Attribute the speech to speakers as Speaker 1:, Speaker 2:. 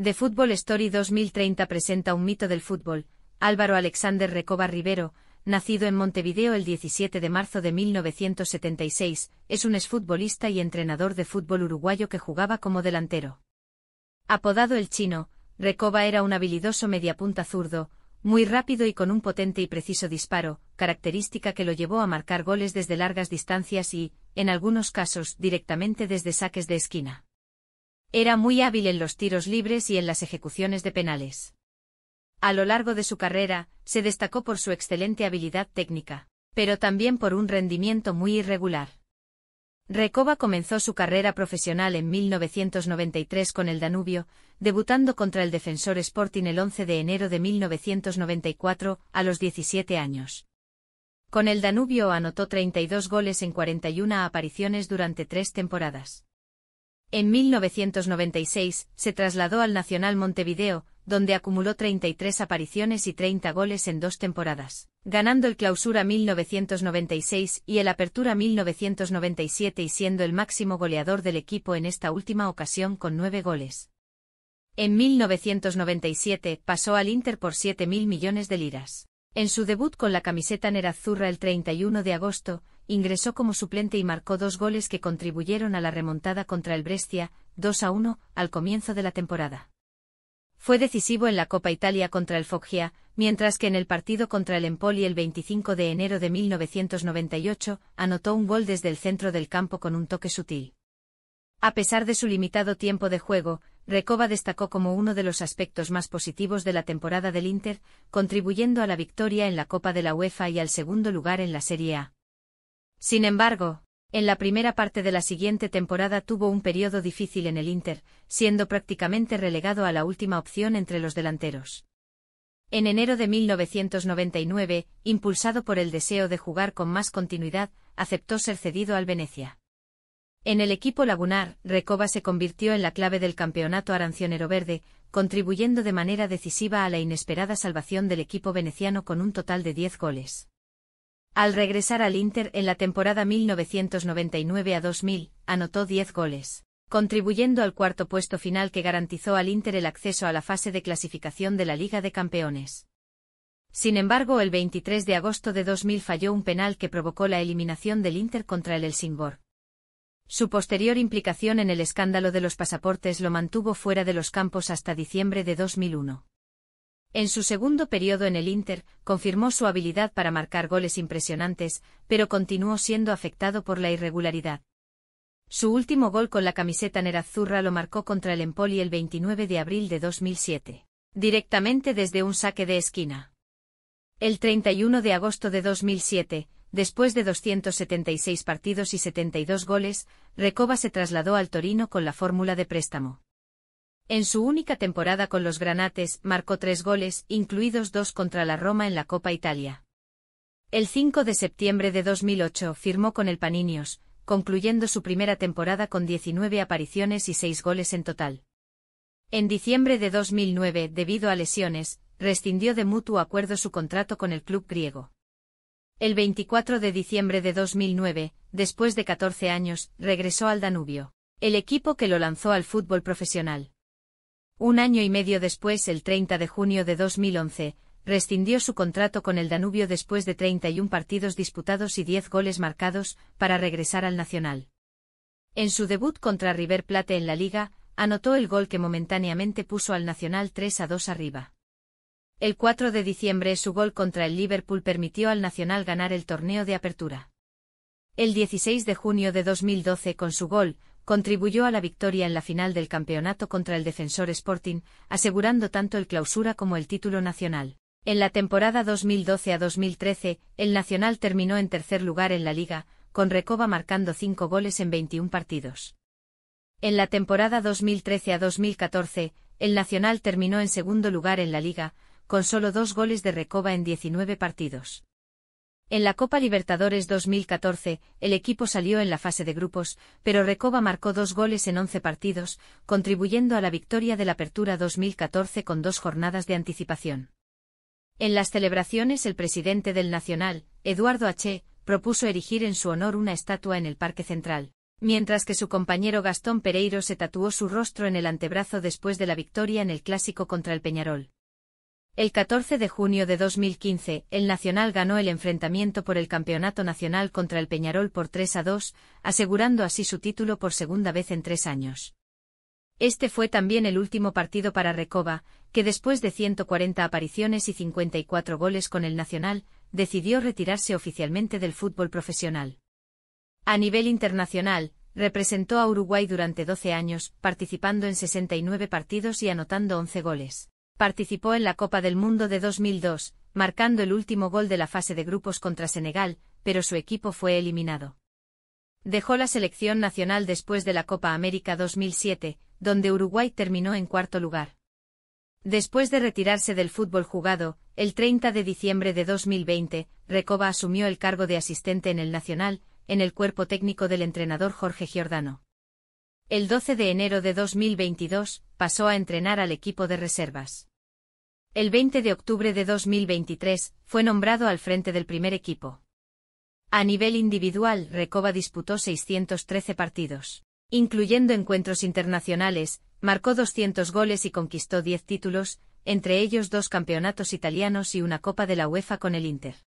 Speaker 1: The Football Story 2030 presenta un mito del fútbol, Álvaro Alexander Recoba Rivero, nacido en Montevideo el 17 de marzo de 1976, es un exfutbolista y entrenador de fútbol uruguayo que jugaba como delantero. Apodado el chino, Recoba era un habilidoso mediapunta zurdo, muy rápido y con un potente y preciso disparo, característica que lo llevó a marcar goles desde largas distancias y, en algunos casos, directamente desde saques de esquina. Era muy hábil en los tiros libres y en las ejecuciones de penales. A lo largo de su carrera, se destacó por su excelente habilidad técnica, pero también por un rendimiento muy irregular. Recoba comenzó su carrera profesional en 1993 con el Danubio, debutando contra el Defensor Sporting el 11 de enero de 1994, a los 17 años. Con el Danubio anotó 32 goles en 41 apariciones durante tres temporadas. En 1996, se trasladó al Nacional Montevideo, donde acumuló 33 apariciones y 30 goles en dos temporadas, ganando el Clausura 1996 y el Apertura 1997 y siendo el máximo goleador del equipo en esta última ocasión con nueve goles. En 1997 pasó al Inter por 7.000 millones de liras. En su debut con la camiseta nerazzurra el 31 de agosto, ingresó como suplente y marcó dos goles que contribuyeron a la remontada contra el Brescia, 2 a 1, al comienzo de la temporada. Fue decisivo en la Copa Italia contra el Foggia, mientras que en el partido contra el Empoli el 25 de enero de 1998, anotó un gol desde el centro del campo con un toque sutil. A pesar de su limitado tiempo de juego, Recoba destacó como uno de los aspectos más positivos de la temporada del Inter, contribuyendo a la victoria en la Copa de la UEFA y al segundo lugar en la Serie A. Sin embargo, en la primera parte de la siguiente temporada tuvo un periodo difícil en el Inter, siendo prácticamente relegado a la última opción entre los delanteros. En enero de 1999, impulsado por el deseo de jugar con más continuidad, aceptó ser cedido al Venecia. En el equipo lagunar, Recoba se convirtió en la clave del campeonato arancionero verde, contribuyendo de manera decisiva a la inesperada salvación del equipo veneciano con un total de 10 goles. Al regresar al Inter en la temporada 1999 a 2000, anotó 10 goles, contribuyendo al cuarto puesto final que garantizó al Inter el acceso a la fase de clasificación de la Liga de Campeones. Sin embargo, el 23 de agosto de 2000 falló un penal que provocó la eliminación del Inter contra el Helsingborg. Su posterior implicación en el escándalo de los pasaportes lo mantuvo fuera de los campos hasta diciembre de 2001. En su segundo periodo en el Inter, confirmó su habilidad para marcar goles impresionantes, pero continuó siendo afectado por la irregularidad. Su último gol con la camiseta nerazzurra lo marcó contra el Empoli el 29 de abril de 2007, directamente desde un saque de esquina. El 31 de agosto de 2007, después de 276 partidos y 72 goles, Recoba se trasladó al Torino con la fórmula de préstamo. En su única temporada con los granates, marcó tres goles, incluidos dos contra la Roma en la Copa Italia. El 5 de septiembre de 2008 firmó con el Paninios, concluyendo su primera temporada con 19 apariciones y seis goles en total. En diciembre de 2009, debido a lesiones, rescindió de mutuo acuerdo su contrato con el club griego. El 24 de diciembre de 2009, después de 14 años, regresó al Danubio, el equipo que lo lanzó al fútbol profesional. Un año y medio después, el 30 de junio de 2011, rescindió su contrato con el Danubio después de 31 partidos disputados y 10 goles marcados, para regresar al Nacional. En su debut contra River Plate en la liga, anotó el gol que momentáneamente puso al Nacional 3 a 2 arriba. El 4 de diciembre su gol contra el Liverpool permitió al Nacional ganar el torneo de apertura. El 16 de junio de 2012 con su gol, contribuyó a la victoria en la final del campeonato contra el defensor Sporting, asegurando tanto el clausura como el título nacional. En la temporada 2012 a 2013, el Nacional terminó en tercer lugar en la liga, con Recoba marcando cinco goles en 21 partidos. En la temporada 2013 a 2014, el Nacional terminó en segundo lugar en la liga, con solo dos goles de Recoba en 19 partidos. En la Copa Libertadores 2014, el equipo salió en la fase de grupos, pero Recoba marcó dos goles en once partidos, contribuyendo a la victoria de la Apertura 2014 con dos jornadas de anticipación. En las celebraciones el presidente del Nacional, Eduardo H., propuso erigir en su honor una estatua en el Parque Central, mientras que su compañero Gastón Pereiro se tatuó su rostro en el antebrazo después de la victoria en el clásico contra el Peñarol. El 14 de junio de 2015, el Nacional ganó el enfrentamiento por el Campeonato Nacional contra el Peñarol por 3 a 2, asegurando así su título por segunda vez en tres años. Este fue también el último partido para Recoba, que después de 140 apariciones y 54 goles con el Nacional, decidió retirarse oficialmente del fútbol profesional. A nivel internacional, representó a Uruguay durante 12 años, participando en 69 partidos y anotando 11 goles participó en la Copa del Mundo de 2002, marcando el último gol de la fase de grupos contra Senegal, pero su equipo fue eliminado. Dejó la selección nacional después de la Copa América 2007, donde Uruguay terminó en cuarto lugar. Después de retirarse del fútbol jugado, el 30 de diciembre de 2020, Recoba asumió el cargo de asistente en el Nacional, en el cuerpo técnico del entrenador Jorge Giordano. El 12 de enero de 2022, pasó a entrenar al equipo de reservas el 20 de octubre de 2023, fue nombrado al frente del primer equipo. A nivel individual, Recoba disputó 613 partidos, incluyendo encuentros internacionales, marcó 200 goles y conquistó 10 títulos, entre ellos dos campeonatos italianos y una Copa de la UEFA con el Inter.